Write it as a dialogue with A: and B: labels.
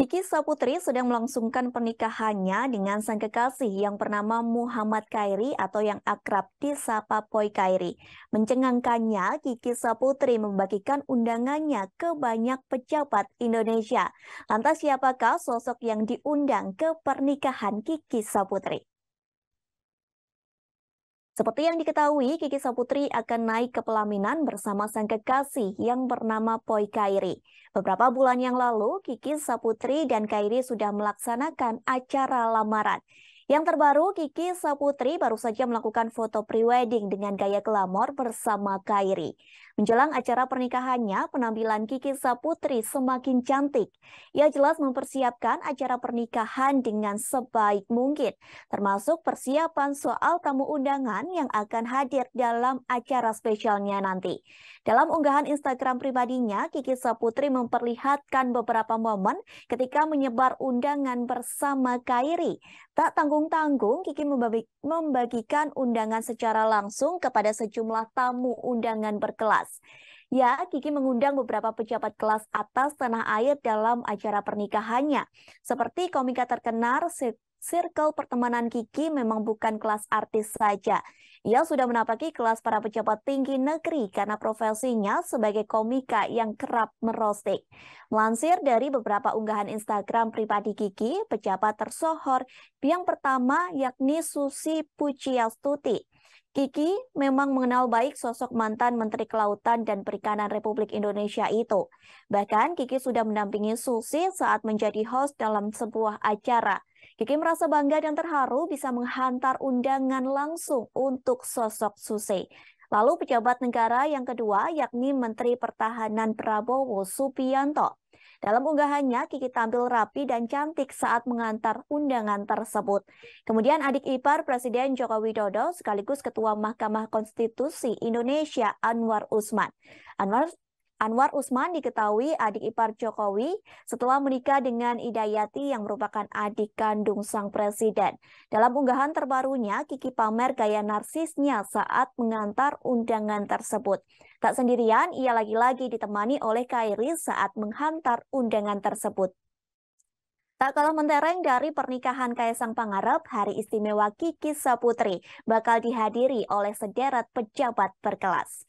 A: Kiki Saputri sedang melangsungkan pernikahannya dengan sang kekasih yang bernama Muhammad Kairi atau yang akrab disapa Poi Kairi. Mencengangkannya, Kiki Saputri membagikan undangannya ke banyak pejabat Indonesia. Lantas siapakah sosok yang diundang ke pernikahan Kiki Saputri? Seperti yang diketahui, Kiki Saputri akan naik ke pelaminan bersama sang kekasih yang bernama Poi Kairi. Beberapa bulan yang lalu, Kiki Saputri dan Kairi sudah melaksanakan acara lamaran. Yang terbaru, Kiki Saputri baru saja melakukan foto prewedding dengan gaya glamor bersama Kairi. Menjelang acara pernikahannya, penampilan Kiki Saputri semakin cantik. Ia jelas mempersiapkan acara pernikahan dengan sebaik mungkin, termasuk persiapan soal tamu undangan yang akan hadir dalam acara spesialnya nanti. Dalam unggahan Instagram pribadinya, Kiki Saputri memperlihatkan beberapa momen ketika menyebar undangan bersama Kairi. Tak tanggung tanggung-tanggung, Kiki membagikan undangan secara langsung kepada sejumlah tamu undangan berkelas. Ya, Kiki mengundang beberapa pejabat kelas atas tanah air dalam acara pernikahannya, seperti komika terkenal, Circle pertemanan Kiki memang bukan kelas artis saja. Ia sudah menapaki kelas para pejabat tinggi negeri karena profesinya sebagai komika yang kerap merosting. Melansir dari beberapa unggahan Instagram pribadi Kiki, pejabat tersohor yang pertama yakni Susi Pujiastuti. Kiki memang mengenal baik sosok mantan Menteri Kelautan dan Perikanan Republik Indonesia itu. Bahkan Kiki sudah mendampingi Susi saat menjadi host dalam sebuah acara. Kiki merasa bangga dan terharu bisa menghantar undangan langsung untuk sosok Susi. Lalu pejabat negara yang kedua yakni Menteri Pertahanan Prabowo Subianto. Dalam unggahannya, Kiki tampil rapi dan cantik saat mengantar undangan tersebut. Kemudian adik ipar Presiden Joko Widodo sekaligus Ketua Mahkamah Konstitusi Indonesia Anwar Usman. Anwar Anwar Usman diketahui adik ipar Jokowi setelah menikah dengan Idayati yang merupakan adik kandung sang presiden. Dalam unggahan terbarunya, Kiki pamer gaya narsisnya saat mengantar undangan tersebut. Tak sendirian, ia lagi-lagi ditemani oleh Kairi saat menghantar undangan tersebut. Tak kalah mentereng dari pernikahan Kaisang Pangarep, hari istimewa Kiki Saputri bakal dihadiri oleh sederet pejabat berkelas.